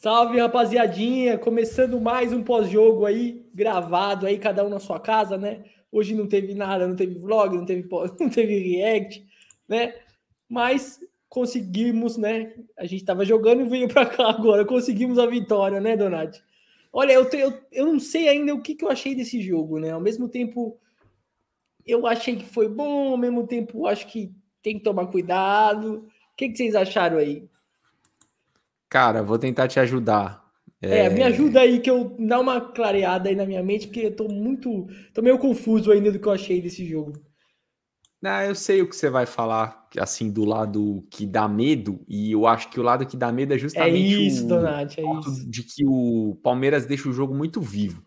Salve, rapaziadinha! Começando mais um pós-jogo aí, gravado aí, cada um na sua casa, né? Hoje não teve nada, não teve vlog, não teve, não teve react, né? Mas conseguimos, né? A gente tava jogando e veio para cá agora. Conseguimos a vitória, né, Donati? Olha, eu, te, eu, eu não sei ainda o que, que eu achei desse jogo, né? Ao mesmo tempo, eu achei que foi bom, ao mesmo tempo, acho que tem que tomar cuidado. O que, que vocês acharam aí? Cara, vou tentar te ajudar. É... é, me ajuda aí que eu dá uma clareada aí na minha mente, porque eu tô muito. tô meio confuso ainda do que eu achei desse jogo. Não, ah, eu sei o que você vai falar, assim, do lado que dá medo, e eu acho que o lado que dá medo é justamente. É isso, o... Donati, é isso. De que o Palmeiras deixa o jogo muito vivo.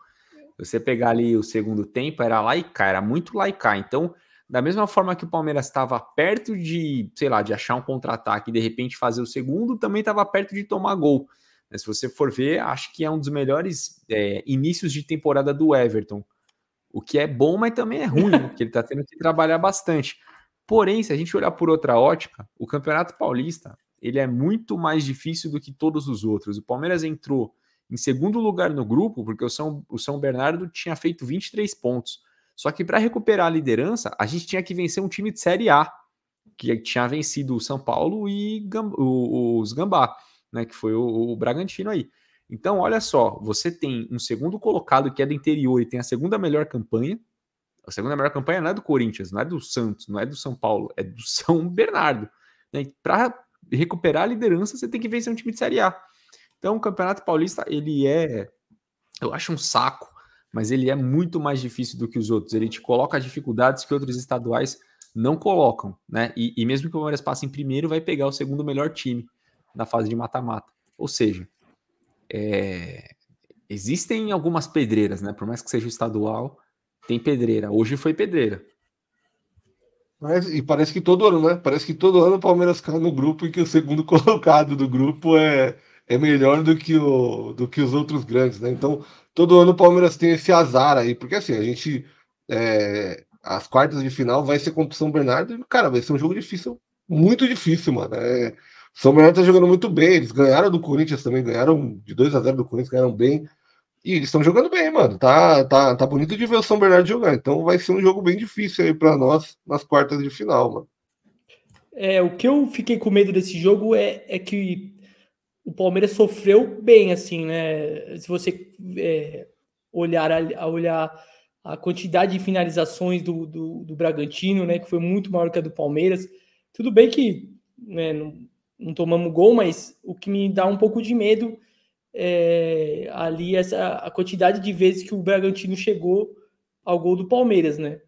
Você pegar ali o segundo tempo, era lá e era muito lá e Então, da mesma forma que o Palmeiras estava perto de, sei lá, de achar um contra-ataque e de repente fazer o segundo, também estava perto de tomar gol. Mas né, se você for ver, acho que é um dos melhores é, inícios de temporada do Everton. O que é bom, mas também é ruim, né, porque ele está tendo que trabalhar bastante. Porém, se a gente olhar por outra ótica, o Campeonato Paulista ele é muito mais difícil do que todos os outros. O Palmeiras entrou em segundo lugar no grupo, porque o São, o São Bernardo tinha feito 23 pontos. Só que para recuperar a liderança, a gente tinha que vencer um time de Série A, que tinha vencido o São Paulo e os Gambá, né, que foi o, o Bragantino aí. Então, olha só, você tem um segundo colocado que é do interior e tem a segunda melhor campanha. A segunda melhor campanha não é do Corinthians, não é do Santos, não é do São Paulo, é do São Bernardo. Né? Para recuperar a liderança, você tem que vencer um time de Série A. Então, o Campeonato Paulista, ele é, eu acho um saco mas ele é muito mais difícil do que os outros. Ele te coloca dificuldades que outros estaduais não colocam, né? E, e mesmo que o Palmeiras passe em primeiro, vai pegar o segundo melhor time na fase de mata-mata. Ou seja, é... existem algumas pedreiras, né? Por mais que seja o estadual, tem pedreira. Hoje foi pedreira. Mas, e parece que todo ano, né? Parece que todo ano o Palmeiras cai no grupo e que o segundo colocado do grupo é, é melhor do que, o, do que os outros grandes, né? Então, todo ano o Palmeiras tem esse azar aí, porque assim, a gente. É, as quartas de final vai ser contra o São Bernardo, e, cara, vai ser um jogo difícil, muito difícil, mano. É, São Bernardo tá jogando muito bem, eles ganharam do Corinthians também, ganharam de 2 a 0 do Corinthians, ganharam bem. E eles estão jogando bem, mano. Tá, tá, tá bonito de ver o São Bernardo jogar. Então vai ser um jogo bem difícil aí para nós nas quartas de final, mano. É, o que eu fiquei com medo desse jogo é, é que o Palmeiras sofreu bem, assim, né? Se você é, olhar, a, olhar a quantidade de finalizações do, do, do, Bragantino, né? Que foi muito maior que a do Palmeiras. Tudo bem que né, não, não tomamos gol, mas o que me dá um pouco de medo é ali essa, a quantidade de vezes que o Bragantino chegou ao gol do Palmeiras, né?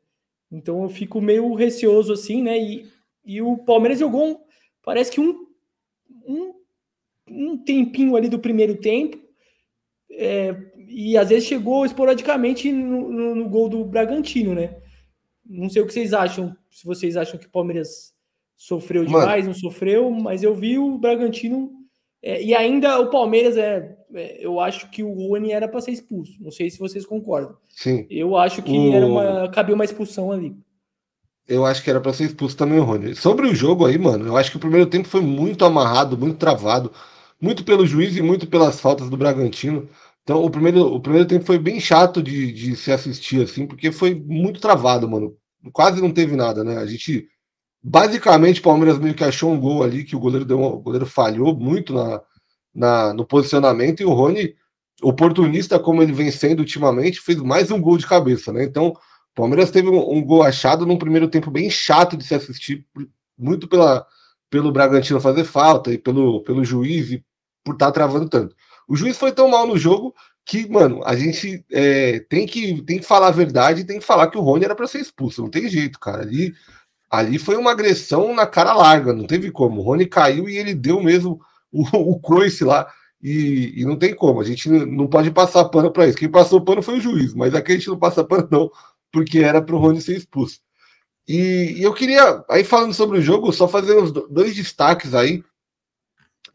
Então eu fico meio receoso assim, né? E, e o Palmeiras jogou, parece que um, um um tempinho ali do primeiro tempo. É, e às vezes chegou esporadicamente no, no, no, gol do Bragantino, né? Não sei o que vocês acham, se vocês acham que o Palmeiras sofreu demais, Mano. não sofreu, mas eu vi o Bragantino. É, e ainda o Palmeiras é, é Eu acho que o Rony era para ser expulso. Não sei se vocês concordam. Sim. Eu acho que o... era uma, cabia uma expulsão ali. Eu acho que era para ser expulso também o Rony. Sobre o jogo aí, mano, eu acho que o primeiro tempo foi muito amarrado, muito travado muito pelo juiz e muito pelas faltas do Bragantino. Então, o primeiro, o primeiro tempo foi bem chato de, de se assistir, assim, porque foi muito travado, mano. Quase não teve nada, né? A gente. Basicamente, o Palmeiras meio que achou um gol ali que o goleiro deu, o goleiro falhou muito na, na, no posicionamento e o Rony, oportunista como ele vem sendo ultimamente, fez mais um gol de cabeça, né? Então, o Palmeiras teve um, um gol achado num primeiro tempo bem chato de se assistir, muito pela, pelo Bragantino fazer falta e pelo, pelo juiz e por estar tá travando tanto. O juiz foi tão mal no jogo que, mano, a gente é, tem, que, tem que falar a verdade, tem que falar que o Rony era para ser expulso. Não tem jeito, cara. Ali, ali foi uma agressão na cara larga, não teve como. O Rony caiu e ele deu mesmo o, o lá. E, e, não tem como, a gente não pode passar pano para isso. Quem passou pano foi o juiz, mas aqui a gente não passa pano, não, porque era para o Rony ser expulso. E, e, eu queria, aí falando sobre o jogo, só fazer os dois destaques aí.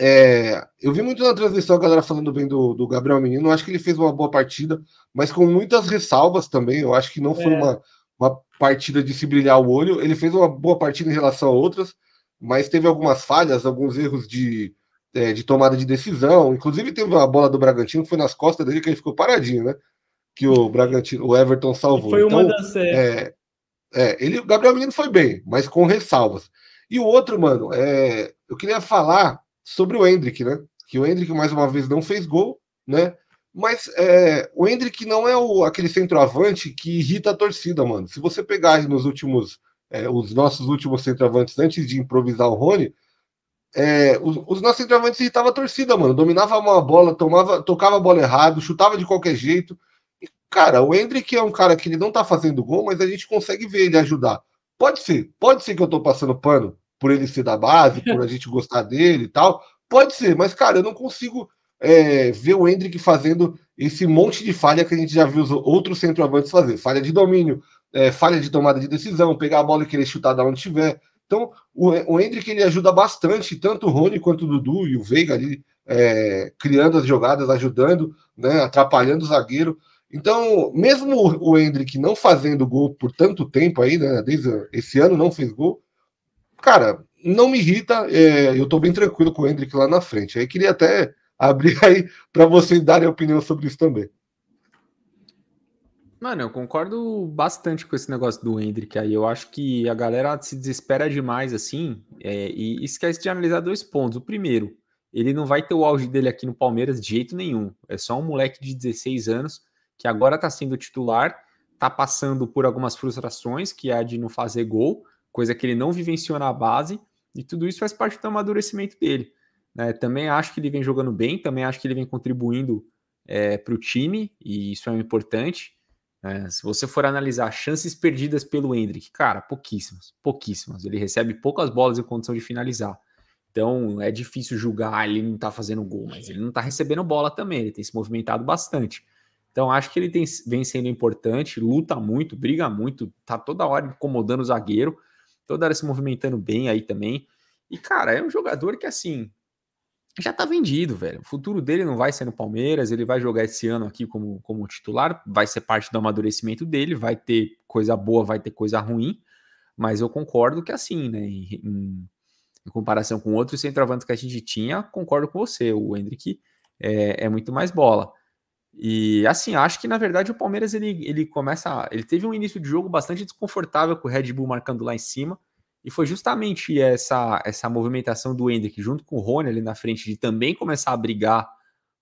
É, eu vi muito na transmissão a galera falando bem do, do, Gabriel Menino. Acho que ele fez uma boa partida, mas com muitas ressalvas também. Eu acho que não foi é. uma, uma partida de se brilhar o olho. Ele fez uma boa partida em relação a outras, mas teve algumas falhas, alguns erros de, é, de tomada de decisão. Inclusive, teve uma bola do Bragantino que foi nas costas dele que ele ficou paradinho, né? Que o Bragantino, o Everton salvou. Foi uma então, das é, é, é ele, o Gabriel Menino foi bem, mas com ressalvas. E o outro, mano, é, eu queria falar sobre o Hendrick, né? Que o Hendrick, mais uma vez, não fez gol, né? Mas é, o Hendrick não é o, aquele centroavante que irrita a torcida, mano. Se você pegar nos últimos, é, os nossos últimos centroavantes, antes de improvisar o Rony, é, os, os, nossos centroavantes irritavam a torcida, mano. Dominava uma bola, tomava, tocava a bola errado, chutava de qualquer jeito. E, cara, o Hendrick é um cara que ele não tá fazendo gol, mas a gente consegue ver ele ajudar. Pode ser, pode ser que eu tô passando pano, por ele ser da base, por a gente gostar dele e tal. Pode ser, mas, cara, eu não consigo é, ver o Hendrick fazendo esse monte de falha que a gente já viu os outros centroavantes fazer. Falha de domínio, é, falha de tomada de decisão, pegar a bola e querer chutar da onde tiver. Então, o, o Hendrick ele ajuda bastante, tanto o Rony quanto o Dudu e o Veiga ali, é, criando as jogadas, ajudando, né, atrapalhando o zagueiro. Então, mesmo o Hendrick não fazendo gol por tanto tempo aí, né, desde esse ano não fez gol, cara, não me irrita, é, eu estou bem tranquilo com o Hendrick lá na frente. Aí queria até abrir aí para vocês darem opinião sobre isso também. Mano, eu concordo bastante com esse negócio do Hendrick aí. Eu acho que a galera se desespera demais assim é, e esquece de analisar dois pontos. O primeiro, ele não vai ter o auge dele aqui no Palmeiras de jeito nenhum. É só um moleque de 16 anos que agora está sendo titular, está passando por algumas frustrações, que é a de não fazer gol, coisa que ele não vivenciou na base, e tudo isso faz parte do amadurecimento dele. Né? Também acho que ele vem jogando bem, também acho que ele vem contribuindo é, para o time, e isso é importante. Né? Se você for analisar chances perdidas pelo Hendrick, cara, pouquíssimas, pouquíssimas. Ele recebe poucas bolas em condição de finalizar. Então é difícil julgar, ah, ele não tá fazendo gol, mas ele não tá recebendo bola também, ele tem se movimentado bastante. Então acho que ele tem, vem sendo importante, luta muito, briga muito, tá toda hora incomodando o zagueiro toda então, hora se movimentando bem aí também. E, cara, é um jogador que, assim, já tá vendido, velho. O futuro dele não vai ser no Palmeiras, ele vai jogar esse ano aqui como, como titular, vai ser parte do amadurecimento dele, vai ter coisa boa, vai ter coisa ruim, mas eu concordo que, assim, né, em, em, em comparação com outros centroavantes que a gente tinha, concordo com você, o Hendrick é, é muito mais bola. E assim, acho que na verdade o Palmeiras ele, ele começa. Ele teve um início de jogo bastante desconfortável com o Red Bull marcando lá em cima. E foi justamente essa, essa movimentação do Hendrick junto com o Rony ali na frente de também começar a brigar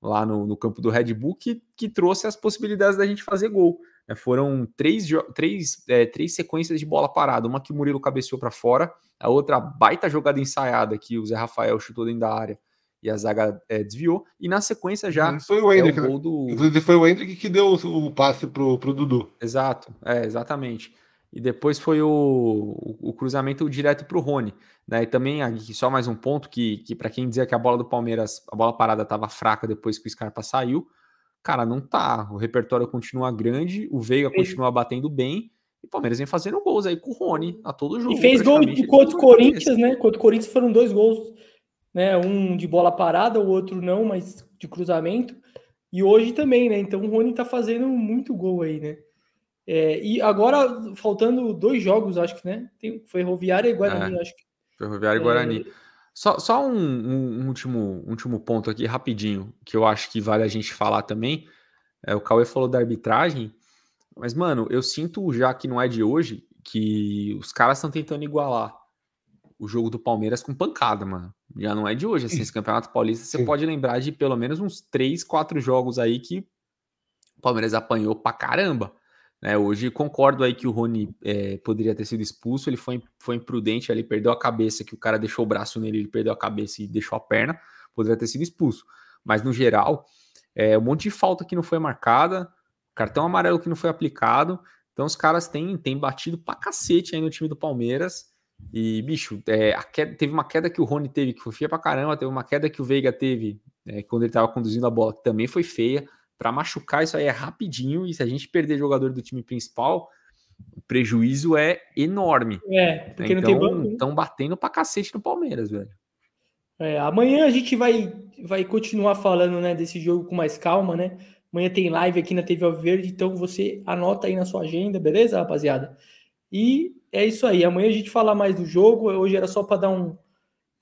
lá no, no campo do Red Bull que, que trouxe as possibilidades da gente fazer gol. É, foram três, três, é, três sequências de bola parada, uma que o Murilo cabeceou para fora, a outra baita jogada ensaiada que o Zé Rafael chutou dentro da área e a zaga é, desviou. E na sequência já. Uhum, foi o Hendrick, é o né? do... Inclusive foi o Hendrick que deu o passe pro, pro Dudu. Exato, é, exatamente. E depois foi o, o, o cruzamento direto para o Rony. Né? E também, só mais um ponto: que, que para quem dizia que a bola do Palmeiras, a bola parada estava fraca depois que o Scarpa saiu, cara, não tá. O repertório continua grande, o Veiga Sim. continua batendo bem. E o Palmeiras vem fazendo gols aí com o Rony a todo jogo. E fez gol contra o Corinthians, né? Contra o Corinthians foram dois gols né? Um de bola parada, o outro não, mas de cruzamento. E hoje também, né? Então o Rony tá fazendo muito gol aí, né? É, e agora, faltando dois jogos, acho que, né? Tem Ferroviária e Guarani, é, acho que. Ferroviária e Guarani. É... Só, só um, um, último, último ponto aqui, rapidinho, que eu acho que vale a gente falar também. É, o Cauê falou da arbitragem, mas, mano, eu sinto, já que não é de hoje, que os caras estão tentando igualar o jogo do Palmeiras com pancada, mano. Já não é de hoje. Assim, esse Campeonato Paulista, você pode lembrar de pelo menos uns 3, 4 jogos aí que o Palmeiras apanhou pra caramba. Né? Hoje concordo aí que o Rony é, poderia ter sido expulso, ele foi, foi imprudente, ele perdeu a cabeça, que o cara deixou o braço nele, ele perdeu a cabeça e deixou a perna, poderia ter sido expulso. Mas no geral, é, um monte de falta que não foi marcada, cartão amarelo que não foi aplicado. Então os caras têm, têm batido pra cacete aí no time do Palmeiras. E, bicho, é, queda, teve uma queda que o Rony teve, que foi feia pra caramba, teve uma queda que o Veiga teve é, quando ele tava conduzindo a bola, que também foi feia. Para machucar isso aí é rapidinho, e se a gente perder jogador do time principal, o prejuízo é enorme. É, porque então, não tem Estão né? batendo pra cacete no Palmeiras, velho. É, amanhã a gente vai, vai continuar falando né, desse jogo com mais calma, né? Amanhã tem live aqui na TV Verde, então você anota aí na sua agenda, beleza, rapaziada? E é isso aí. Amanhã a gente fala mais do jogo. Hoje era só para dar um.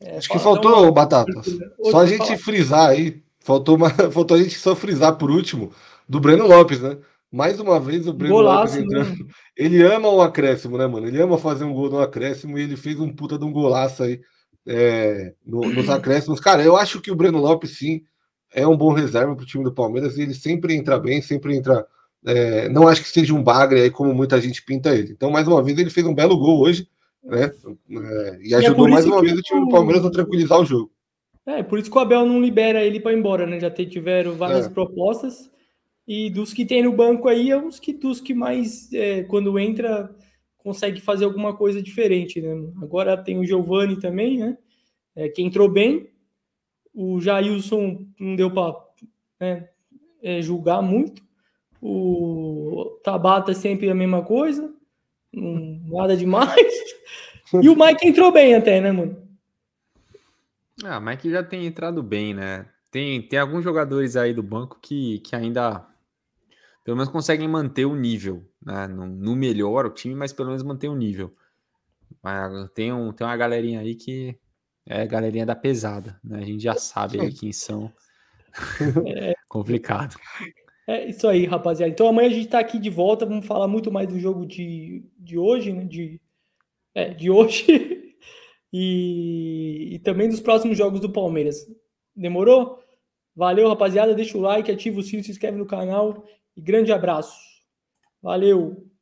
É, Acho que faltou, um... Batata. Hoje só a gente falar. frisar aí. Faltou, uma... faltou a gente só frisar por último do Breno Lopes, né? Mais uma vez o Breno golaço, Lopes entrando. Né? Ele ama o acréscimo, né, mano? Ele ama fazer um gol no acréscimo e ele fez um puta de um golaço aí é, no, nos acréscimos. Cara, eu acho que o Breno Lopes, sim, é um bom reserva para o time do Palmeiras e ele sempre entra bem, sempre entra é, não acho que seja um bagre aí como muita gente pinta ele. Então, mais uma vez, ele fez um belo gol hoje, né? É, e é ajudou é mais uma vez o time do Palmeiras a tranquilizar o jogo. É, por isso que o Abel não libera ele para ir embora, né? Já tiveram várias é. propostas. E dos que tem no banco aí, é uns que dos que mais, é, quando entra, consegue fazer alguma coisa diferente, né? Agora tem o Giovani também, né? que entrou bem. O Jailson não deu para né, julgar muito o Tabata é sempre a mesma coisa, nada demais. E o Mike entrou bem até, né, mano? Ah, o Mike já tem entrado bem, né? Tem, tem alguns jogadores aí do banco que, que ainda, pelo menos, conseguem manter o nível, né? no melhor o time, mas pelo menos manter o nível. Mas tem, um, tem uma galerinha aí que é galerinha da pesada, né? A gente já sabe aí quem são. É complicado. É isso aí, rapaziada. Então amanhã a gente está aqui de volta, vamos falar muito mais do jogo de, de hoje, né? De, é, de hoje. e, e também dos próximos jogos do Palmeiras. Demorou? Valeu, rapaziada. Deixa o like, ativa o sino, se inscreve no canal e grande abraço. Valeu!